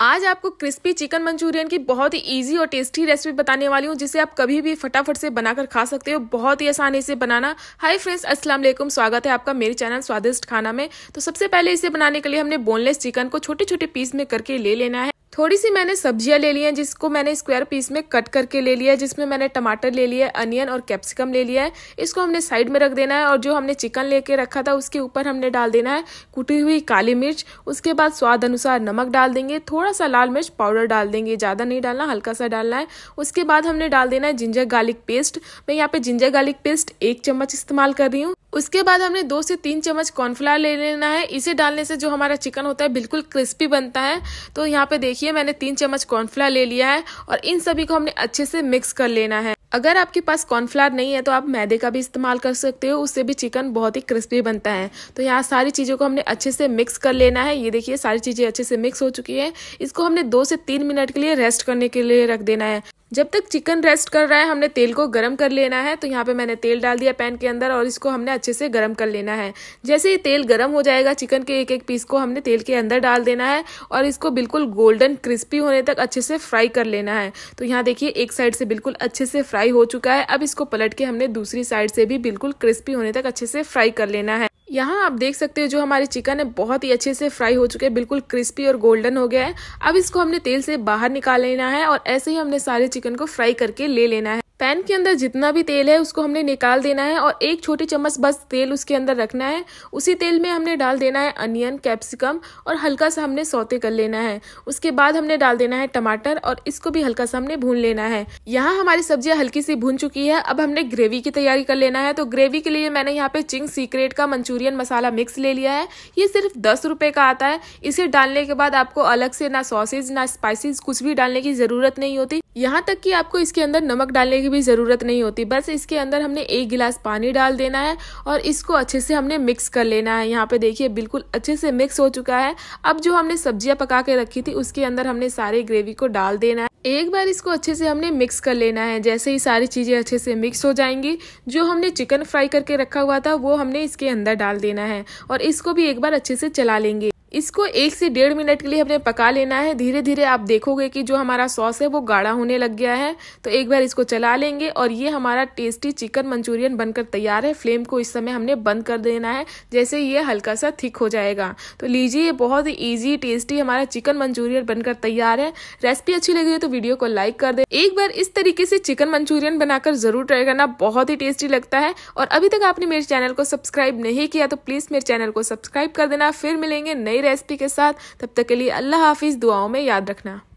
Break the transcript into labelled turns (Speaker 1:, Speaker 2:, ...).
Speaker 1: आज आपको crispy chicken Manchurian की बहुत ही ईजी और टेस्टी रेसिपी बताने वाली हूँ जिसे आप कभी भी फटाफट से बनाकर खा सकते हो बहुत ही आसानी से बनाना हाय फ्रेंड्स अस्सलाम वालेकुम स्वागत है आपका मेरे चैनल स्वादिष्ट खाना में तो सबसे पहले इसे बनाने के लिए हमने बोनलेस चिकन को छोटे छोटे पीस में करके ले लेना है थोड़ी सी मैंने सब्जियां ले ली हैं जिसको मैंने स्क्वायर पीस में कट करके ले लिया है जिसमें मैंने टमाटर ले लिया है अनियन और कैप्सिकम ले लिया है इसको हमने साइड में रख देना है और जो हमने चिकन लेके रखा था उसके ऊपर हमने डाल देना है कुटी हुई काली मिर्च उसके बाद स्वाद अनुसार नमक डाल देंगे थोड़ा सा लाल मिर्च पाउडर डाल देंगे ज़्यादा नहीं डालना हल्का सा डालना है उसके बाद हमने डाल देना है जिंजर गार्लिक पेस्ट मैं यहाँ पर जिंजर गार्लिक पेस्ट एक चम्मच इस्तेमाल कर रही हूँ उसके बाद हमने दो से तीन चम्मच कॉर्नफ्लावर ले लेना है इसे डालने से जो हमारा चिकन होता है बिल्कुल क्रिस्पी बनता है तो यहाँ पे देखिए मैंने तीन चम्मच कॉर्नफ्लावर ले लिया है और इन सभी को हमने अच्छे से मिक्स कर लेना है अगर आपके पास कॉर्नफ्लावर नहीं है तो आप मैदे का भी इस्तेमाल कर सकते हो उससे भी चिकन बहुत ही क्रिस्पी बनता है तो यहाँ सारी चीज़ों को हमने अच्छे से मिक्स कर लेना है ये देखिए सारी चीज़ें अच्छे से मिक्स हो चुकी है इसको हमने दो से तीन मिनट के लिए रेस्ट करने के लिए रख देना है जब तक चिकन रेस्ट कर रहा है हमने तेल को गरम कर लेना है तो यहाँ पे मैंने तेल डाल दिया पैन के अंदर और इसको हमने अच्छे से गरम कर लेना है जैसे ही तेल गरम हो जाएगा चिकन के एक एक पीस को हमने तेल के अंदर डाल देना है और इसको बिल्कुल गोल्डन क्रिस्पी होने तक अच्छे से फ्राई कर लेना है तो यहाँ देखिए एक साइड से बिल्कुल अच्छे से फ्राई हो चुका है अब इसको पलट के हमने दूसरी साइड से भी बिल्कुल क्रिस्पी होने तक अच्छे से फ्राई कर लेना है यहाँ आप देख सकते हो जो हमारे चिकन है बहुत ही अच्छे से फ्राई हो चुके हैं बिल्कुल क्रिस्पी और गोल्डन हो गया है अब इसको हमने तेल से बाहर निकाल लेना है और ऐसे ही हमने सारे चिकन को फ्राई करके ले लेना है पैन के अंदर जितना भी तेल है उसको हमने निकाल देना है और एक छोटी चम्मच बस तेल उसके अंदर रखना है उसी तेल में हमने डाल देना है अनियन कैप्सिकम और हल्का सा हमने सौते कर लेना है उसके बाद हमने डाल देना है टमाटर और इसको भी हल्का सा हमने भून लेना है यहाँ हमारी सब्जियाँ हल्की सी भून चुकी है अब हमने ग्रेवी की तैयारी कर लेना है तो ग्रेवी के लिए मैंने यहाँ पे चिंग सीक्रेट का मंचूरियन मसाला मिक्स ले लिया है ये सिर्फ दस रुपये का आता है इसे डालने के बाद आपको अलग से ना सॉसेज ना स्पाइसिस कुछ भी डालने की ज़रूरत नहीं होती यहाँ तक कि आपको इसके अंदर नमक डालने की भी ज़रूरत नहीं होती बस इसके अंदर हमने एक गिलास पानी डाल देना है और इसको अच्छे से हमने मिक्स कर लेना है यहाँ पे देखिए बिल्कुल अच्छे से मिक्स हो चुका है अब जो हमने सब्जियाँ पका के रखी थी उसके अंदर हमने सारे ग्रेवी को डाल देना है एक बार इसको अच्छे से हमने मिक्स कर लेना है जैसे ही सारी चीज़ें अच्छे से मिक्स हो जाएंगी जो हमने चिकन फ्राई करके रखा हुआ था वो हमने इसके अंदर डाल देना है और इसको भी एक बार अच्छे से चला लेंगे इसको एक से डेढ़ मिनट के लिए हमने पका लेना है धीरे धीरे आप देखोगे कि जो हमारा सॉस है वो गाढ़ा होने लग गया है तो एक बार इसको चला लेंगे और ये हमारा टेस्टी चिकन मंचूरियन बनकर तैयार है फ्लेम को इस समय हमने बंद कर देना है जैसे ये हल्का सा थिक हो जाएगा तो लीजिए ये बहुत ही ईजी टेस्टी हमारा चिकन मंचूरियन बनकर तैयार है रेसिपी अच्छी लगी हो तो वीडियो को लाइक कर दे एक बार इस तरीके से चिकन मंचूरियन बनाकर जरूर ट्राई करना बहुत ही टेस्टी लगता है और अभी तक आपने मेरे चैनल को सब्सक्राइब नहीं किया तो प्लीज़ मेरे चैनल को सब्सक्राइब कर देना फिर मिलेंगे नई नई रेसिपी के साथ तब तक के लिए अल्लाह हाफिज़ दुआओं में याद रखना